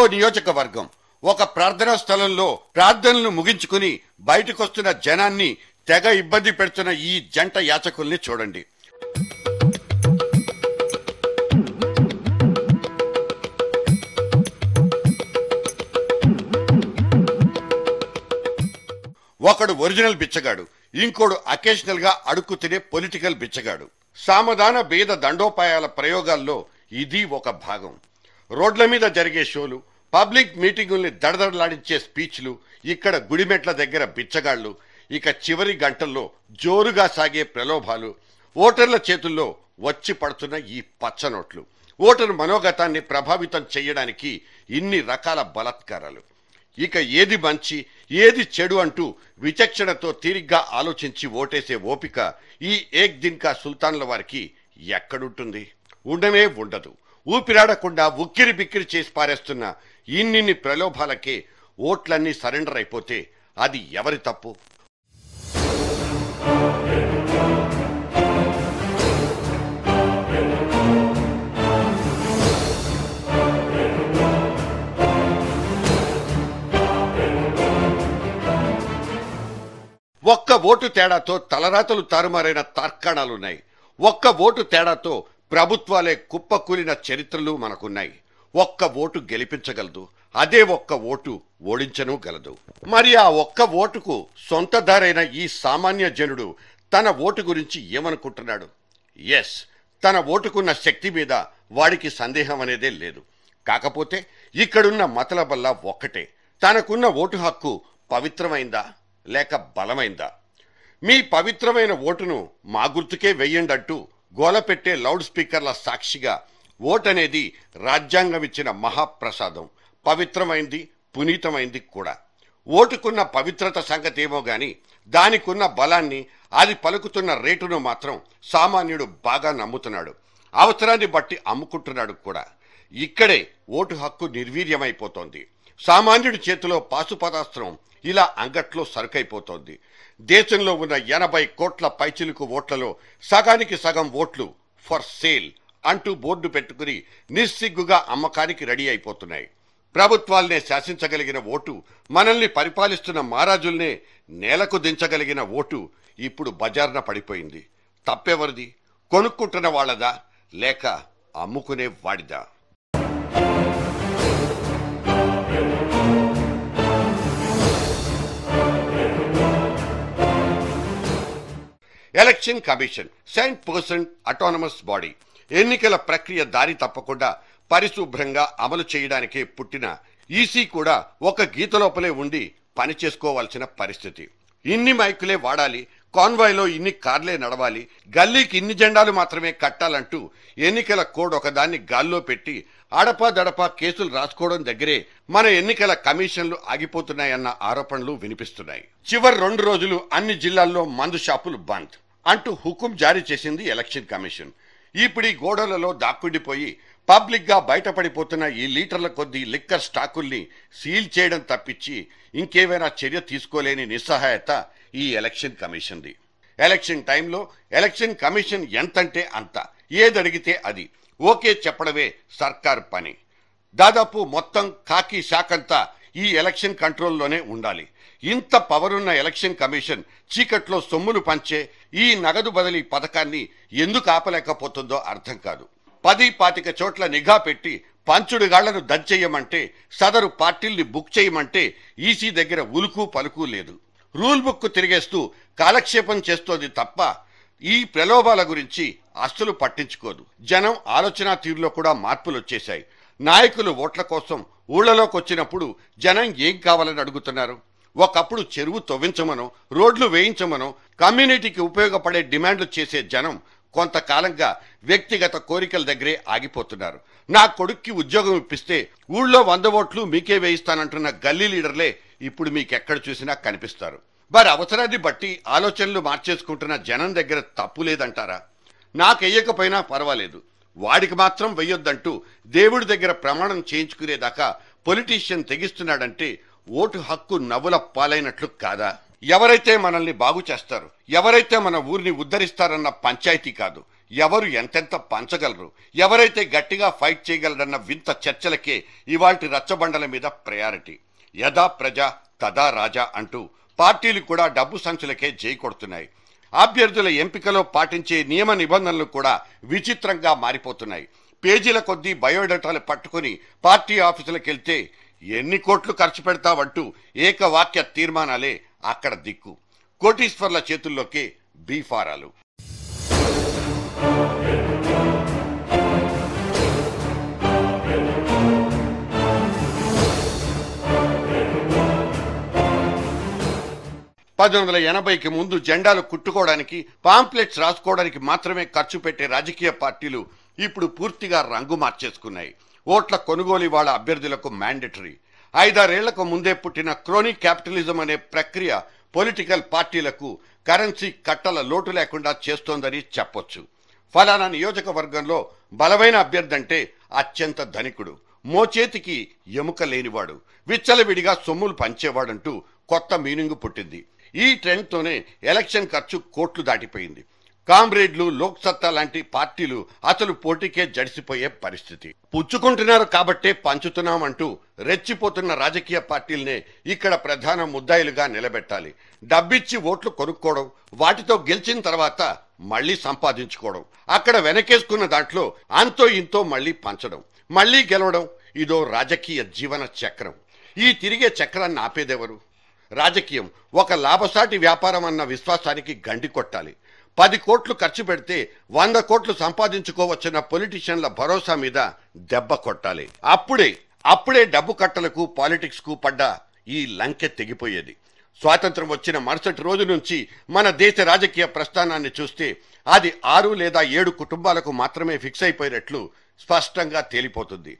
రెండవ నియోజకవర్గం ఒక ప్రార్థనా స్థలంలో ప్రార్థనలు ముగించుకుని బయటకొస్తున్న జనాన్ని తెగ ఇబ్బంది పెడుతున్న ఈ జంట యాచకుల్ని చూడండి ఒకడు ఒరిజినల్ బిచ్చగాడు ఇంకోడు అకేషనల్ గా అడుక్కు తినే పొలిటికల్ బిచ్చగాడు సామధాన భేద దండోపాయాల ప్రయోగాల్లో ఇది ఒక భాగం రోడ్ల మీద జరిగే షోలు పబ్లిక్ మీటింగుల్ని దడదడలాడించే స్పీచ్లు ఇక్కడ గుడిమెట్ల దగ్గర బిచ్చగాళ్లు ఇక చివరి గంటల్లో జోరుగా సాగే ప్రలోభాలు ఓటర్ల చేతుల్లో వచ్చి పడుతున్న ఈ పచ్చనోట్లు ఓటరు మనోగతాన్ని ప్రభావితం చేయడానికి ఇన్ని రకాల బలత్కారాలు ఇక ఏది మంచి ఏది చెడు అంటూ విచక్షణతో తీరిగ్గా ఆలోచించి ఓటేసే ఓపిక ఈ ఏక్ దిన్కా సుల్తాన్ల వారికి ఎక్కడుంటుంది ఉండనే ఉండదు ఊపిరాడకుండా ఉక్కిరి బిక్కిరి చేసి పారేస్తున్న ఇన్నిన్ని ప్రలోభాలకే ఓట్లన్నీ సరెండర్ అయిపోతే అది ఎవరి తప్పు ఒక్క ఓటు తేడాతో తలరాతలు తారుమారైన తార్కాణాలున్నాయి ఒక్క ఓటు తేడాతో ప్రభుత్వాలే కుప్పకూలిన చరిత్రలు మనకున్నాయి ఒక్క ఓటు గెలిపించగలదు అదే ఒక్క ఓటు ఓడించను గలదు మరి ఆ ఒక్క ఓటుకు సొంతదారైన ఈ సామాన్య జనుడు తన ఓటు గురించి ఏమనుకుంటున్నాడు ఎస్ తన ఓటుకున్న శక్తి మీద వాడికి సందేహం అనేదే లేదు కాకపోతే ఇక్కడున్న మతలబల్లా ఒక్కటే తనకున్న ఓటు హక్కు పవిత్రమైందా లేక బలమైందా మీ పవిత్రమైన ఓటును మా గుర్తుకే వెయ్యండి అంటూ గోలపెట్టే లౌడ్ స్పీకర్ల సాక్షిగా ఓటనేది రాజ్యాంగం ఇచ్చిన మహాప్రసాదం పవిత్రమైంది పునీతమైంది కూడా ఓటుకున్న పవిత్రత సంగతి ఏమో గాని దానికున్న బలాన్ని అది పలుకుతున్న రేటును మాత్రం సామాన్యుడు బాగా నమ్ముతున్నాడు అవసరాన్ని బట్టి అమ్ముకుంటున్నాడు కూడా ఇక్కడే ఓటు హక్కు నిర్వీర్యమైపోతోంది సామాన్యుడి చేతిలో పాశుపదాస్త్రం ఇలా అంగట్లో సరుకైపోతోంది దేశంలో ఉన్న ఎనభై కోట్ల పైచిలుకు ఓట్లలో సగానికి సగం ఓట్లు ఫర్ సేల్ అంటూ బోర్డు పెట్టుకుని నిస్సిగ్గుగా అమ్మకానికి రెడీ అయిపోతున్నాయి ప్రభుత్వాలనే శాసించగలిగిన ఓటు మనల్ని పరిపాలిస్తున్న మహారాజుల్నే నేలకు దించగలిగిన ఓటు ఇప్పుడు బజార్న పడిపోయింది తప్పెవరిది కొనుక్కుంటున్న వాళ్ళదా లేక అమ్ముకునే వాడిదా election commission cent percent autonomous body ఎన్నికల ప్రక్రియ దారి తప్పకుండా పరిశుభ్రంగా అమలు చేయడానికే పుట్టిన ఈసీ e కూడా ఒక గీత లోపలే ఉండి పని పరిస్థితి ఇన్ని మైకులే వాడాలి కాన్వాయ్లో ఇన్ని కార్లే నడవాలి గల్లీకి ఇన్ని జెండాలు మాత్రమే కట్టాలంటూ ఎన్నికల కోడ్ ఒకదాన్ని గాల్లో పెట్టి అడపా దడపా కేసులు రాసుకోవడం దగ్గరే మన ఎన్నికల కమిషన్లు ఆగిపోతున్నాయన్న ఆరోపణలు వినిపిస్తున్నాయి చివరి రెండు రోజులు అన్ని జిల్లాల్లో మందు షాపులు బంద్ అంటూ హుకుం జారీ చేసింది ఎలక్షన్ కమిషన్ ఇప్పుడు గోడలలో దాక్కుండిపోయి పబ్లిక్గా బయటపడిపోతున్న ఈ లీటర్ల కొద్దీ లిక్కర్ స్టాకుల్ని సీల్ చేయడం తప్పించి ఇంకేమైనా చర్య తీసుకోలేని నిస్సహాయత ఈ ఎలక్షన్ కమిషన్ది ఎలక్షన్ టైంలో ఎలక్షన్ కమిషన్ ఎంతంటే అంత ఏదడిగితే అది ఓకే చెప్పడమే సర్కార్ పని దాదాపు మొత్తం కాకి శాఖంతా ఈ ఎలక్షన్ కంట్రోల్లోనే ఉండాలి ఇంత పవరున్న ఎలక్షన్ కమిషన్ చీకట్లో సొమ్ములు పంచే ఈ నగదు బదిలీ పథకాన్ని ఎందుకు ఆపలేకపోతుందో అర్థం కాదు పది పాతిక చోట్ల నిఘా పెట్టి పంచుడు దంచేయమంటే సదరు పార్టీల్ని బుక్ చేయమంటే ఈసీ దగ్గర ఉలుకు పలుకు లేదు రూల్ బుక్ తిరిగేస్తూ కాలక్షేపం చేస్తోంది తప్ప ఈ ప్రలోభాల గురించి అస్సలు పట్టించుకోదు జనం ఆలోచన తీరులో కూడా మార్పులు వచ్చేశాయి నాయకులు ఓట్ల కోసం ఊళ్ళలోకి వచ్చినప్పుడు జనం ఏం కావాలని అడుగుతున్నారు ఒకప్పుడు చెరువు తవ్వించమనో రోడ్లు వేయించమనో కమ్యూనిటీకి ఉపయోగపడే డిమాండ్లు చేసే జనం కొంతకాలంగా వ్యక్తిగత కోరికల దగ్గరే ఆగిపోతున్నారు నా కొడుక్కి ఉద్యోగం ఇప్పిస్తే ఊళ్ళో వంద ఓట్లు మీకే వేయిస్తానంటున్న గల్లీ లీడర్లే ఇప్పుడు మీకెక్కడ చూసినా కనిపిస్తారు వారి అవసరాన్ని బట్టి ఆలోచనలు మార్చేసుకుంటున్న జనం దగ్గర తప్పు లేదంటారా నాకు వెయ్యకపోయినా పర్వాలేదు వాడికి మాత్రం వెయ్యొద్దంటూ దేవుడి దగ్గర ప్రమాణం చేయించుకునేదాకా పొలిటీషియన్ తెగిస్తున్నాడంటే ఓటు హక్కు నవ్వుల పాలైనట్లు కాదా ఎవరైతే మనల్ని బాగు చేస్తారు ఎవరైతే మన ఊరిని ఉద్ధరిస్తారన్న పంచాయతీ కాదు ఎవరు ఎంతెంత పంచగలరు ఎవరైతే గట్టిగా ఫైట్ చేయగలరన్న వింత చర్చలకే ఇవాల్టి రచ్చబండల మీద ప్రయారిటీ యథా ప్రజ తదా రాజా అంటూ పార్టీలు కూడా డబ్బు సంచులకే జై కొడుతున్నాయి అభ్యర్థుల ఎంపికలో పాటించే నియమ నిబంధనలు కూడా విచిత్రంగా మారిపోతున్నాయి పేజీల కొద్దీ బయోడేటాలు పట్టుకుని పార్టీ ఆఫీసులకు వెళ్తే ఎన్ని కోట్లు ఖర్చు పెడతావంటూ ఏకవాక్య తీర్మానాలే అక్కడ దిక్కు కోటీశ్వర్ల చేతుల్లోకే బీఫారాలు పంతొమ్మిది వందల ఎనభైకి ముందు జెండాలు కుట్టుకోవడానికి పాంప్లెట్స్ రాసుకోవడానికి మాత్రమే ఖర్చు పెట్టే రాజకీయ పార్టీలు ఇప్పుడు పూర్తిగా రంగు మార్చేసుకున్నాయి ఓట్ల కొనుగోలు వాళ్ళ అభ్యర్థులకు మ్యాండటరీ ఐదారేళ్లకు ముందే పుట్టిన క్రోనిక్ క్యాపిటలిజం అనే ప్రక్రియ పొలిటికల్ పార్టీలకు కరెన్సీ కట్టల లోటు లేకుండా చేస్తోందని చెప్పొచ్చు ఫలానా నియోజకవర్గంలో బలమైన అభ్యర్థి అంటే అత్యంత ధనికుడు మోచేతికి ఎముక లేనివాడు విచ్చలవిడిగా సొమ్ములు పంచేవాడంటూ కొత్త మీనింగ్ పుట్టింది ఈ ట్రెండ్తోనే ఎలక్షన్ ఖర్చు కోట్లు దాటిపోయింది కామ్రేడ్లు లోక్సత్తా లాంటి పార్టీలు అసలు పోటీకే జడిసిపోయే పరిస్థితి పుచ్చుకుంటున్నారు కాబట్టే పంచుతున్నామంటూ రెచ్చిపోతున్న రాజకీయ పార్టీలనే ఇక్కడ ప్రధాన ముద్దాయిలుగా నిలబెట్టాలి డబ్బిచ్చి ఓట్లు కొనుక్కోవడం వాటితో గెలిచిన తర్వాత మళ్లీ సంపాదించుకోవడం అక్కడ వెనకేసుకున్న దాంట్లో అంతో ఇంతో మళ్లీ పంచడం మళ్లీ గెలవడం ఇదో రాజకీయ జీవన చక్రం ఈ తిరిగే చక్రాన్ని ఆపేదెవరు రాజకీయం ఒక లాభసాటి వ్యాపారం అన్న విశ్వాసానికి గండి కొట్టాలి పది కోట్లు ఖర్చు పెడితే వంద కోట్లు సంపాదించుకోవచ్చున్న పొలిటీషియన్ల భరోసా మీద దెబ్బ కొట్టాలి అప్పుడే అప్పుడే డబ్బు కట్టలకు పాలిటిక్స్కు పడ్డ ఈ లంకె తెగిపోయేది స్వాతంత్రం వచ్చిన మరుసటి రోజు నుంచి మన దేశ రాజకీయ ప్రస్థానాన్ని చూస్తే అది ఆరు లేదా ఏడు కుటుంబాలకు మాత్రమే ఫిక్స్ అయిపోయినట్లు స్పష్టంగా తేలిపోతుంది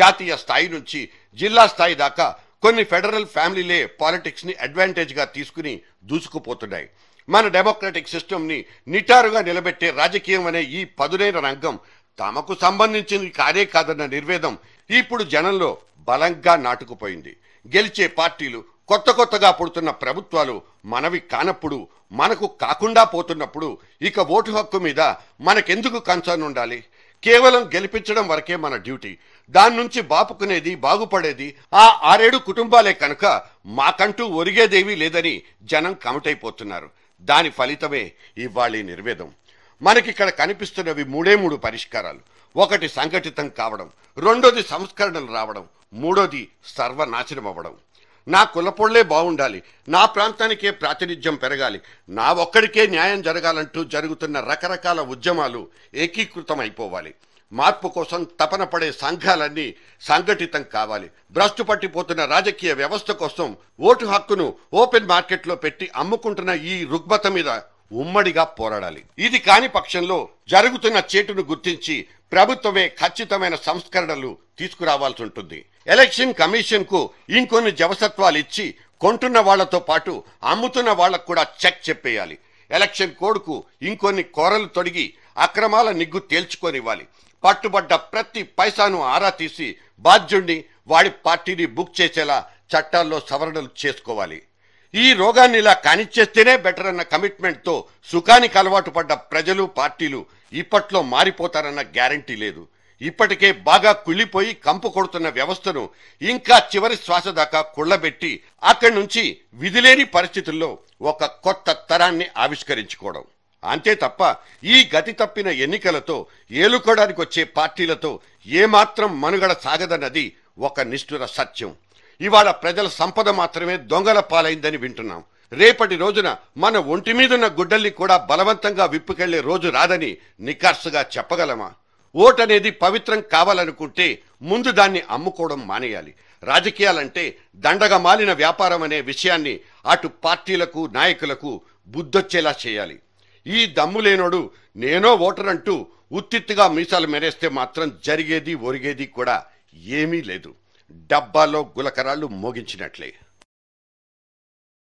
జాతీయ స్థాయి నుంచి జిల్లా స్థాయి దాకా కొన్ని ఫెడరల్ ఫ్యామిలీలే పాలిటిక్స్ని అడ్వాంటేజ్గా తీసుకుని దూసుకుపోతున్నాయి మన డెమోక్రటిక్ సిస్టమ్ని నిటారుగా నిలబెట్టే రాజకీయం అనే ఈ పదునైన రంగం తమకు సంబంధించింది కాదే కాదన్న నిర్వేదం ఇప్పుడు జనంలో బలంగా నాటుకుపోయింది గెలిచే పార్టీలు కొత్త కొత్తగా పుడుతున్న ప్రభుత్వాలు మనవి కానప్పుడు మనకు కాకుండా పోతున్నప్పుడు ఇక ఓటు హక్కు మీద మనకెందుకు కన్సర్న్ ఉండాలి కేవలం గెలిపించడం వరకే మన డ్యూటీ దాని నుంచి బాపుకునేది బాగుపడేది ఆ ఆరేడు కుటుంబాలే కనుక మాకంటూ ఒరిగేదేమీ లేదని జనం కమిటైపోతున్నారు దాని ఫలితమే ఇవాళ నిర్వేదం మనకిక్కడ కనిపిస్తున్నవి మూడే మూడు పరిష్కారాలు ఒకటి సంఘటితం కావడం రెండోది సంస్కరణలు రావడం మూడోది సర్వనాశనం అవ్వడం నా కులపొళ్లే బాగుండాలి నా ప్రాంతానికే ప్రాతినిధ్యం పెరగాలి నా ఒక్కడికే న్యాయం జరగాలంటూ జరుగుతున్న రకరకాల ఉద్యమాలు ఏకీకృతమైపోవాలి మార్పు కోసం తపన పడే సంఘాలన్నీ సంఘటితం కావాలి భ్రష్టు పట్టిపోతున్న రాజకీయ వ్యవస్థ కోసం ఓటు హక్కును ఓపెన్ మార్కెట్లో పెట్టి అమ్ముకుంటున్న ఈ రుగ్మత మీద ఉమ్మడిగా పోరాడాలి ఇది కాని పక్షంలో జరుగుతున్న చేటును గుర్తించి ప్రభుత్వమే ఖచ్చితమైన సంస్కరణలు తీసుకురావాల్సి ఉంటుంది ఎలక్షన్ కమిషన్ కు ఇంకొన్ని జవసత్వాలు ఇచ్చి కొంటున్న వాళ్లతో పాటు అమ్ముతున్న వాళ్లకు కూడా చెక్ చెప్పేయాలి ఎలక్షన్ కోడ్కు ఇంకొన్ని కోరలు తొడిగి అక్రమాల నిగ్గు తేల్చుకొనివ్వాలి పట్టుబడ్డ ప్రతి పైసాను ఆరా తీసి బాధ్యుణ్ణి వాడి పార్టీని బుక్ చేసేలా చట్టాల్లో సవరణలు చేసుకోవాలి ఈ రోగాన్ని ఇలా కానిచ్చేస్తేనే బెటర్ అన్న కమిట్మెంట్తో సుఖానికి అలవాటు పడ్డ ప్రజలు పార్టీలు ఇప్పట్లో మారిపోతారన్న గ్యారంటీ లేదు ఇప్పటికే బాగా కుళ్ళిపోయి కంపు కొడుతున్న వ్యవస్థను ఇంకా చివరి శ్వాస దాకా కుళ్ళబెట్టి అక్కడి నుంచి విధిలేని పరిస్థితుల్లో ఒక కొత్త తరాన్ని ఆవిష్కరించుకోవడం అంతే తప్ప ఈ గతి తప్పిన ఎన్నికలతో ఏలుకోవడానికి వచ్చే పార్టీలతో ఏమాత్రం మనుగడ సాగదన్నది ఒక నిష్ఠుర సత్యం ఇవాళ ప్రజల సంపద మాత్రమే దొంగల పాలైందని వింటున్నాం రేపటి రోజున మన ఒంటి మీదున్న గుడ్డల్ని కూడా బలవంతంగా విప్పుకెళ్లే రోజు రాదని నికార్సుగా చెప్పగలమా ఓట్ అనేది పవిత్రం కావాలనుకుంటే ముందు దాన్ని అమ్ముకోవడం మానేయాలి రాజకీయాలంటే దండగా మాలిన వ్యాపారం అనే విషయాన్ని అటు పార్టీలకు నాయకులకు బుద్ధొచ్చేలా చేయాలి ఈ దమ్ము లేనోడు నేనో ఓటర్ అంటూ ఉత్తిత్తుగా మీసాలు మెరేస్తే మాత్రం జరిగేది ఒరిగేది కూడా ఏమీ లేదు డబ్బాలో గులకరాళ్ళు మోగించినట్లే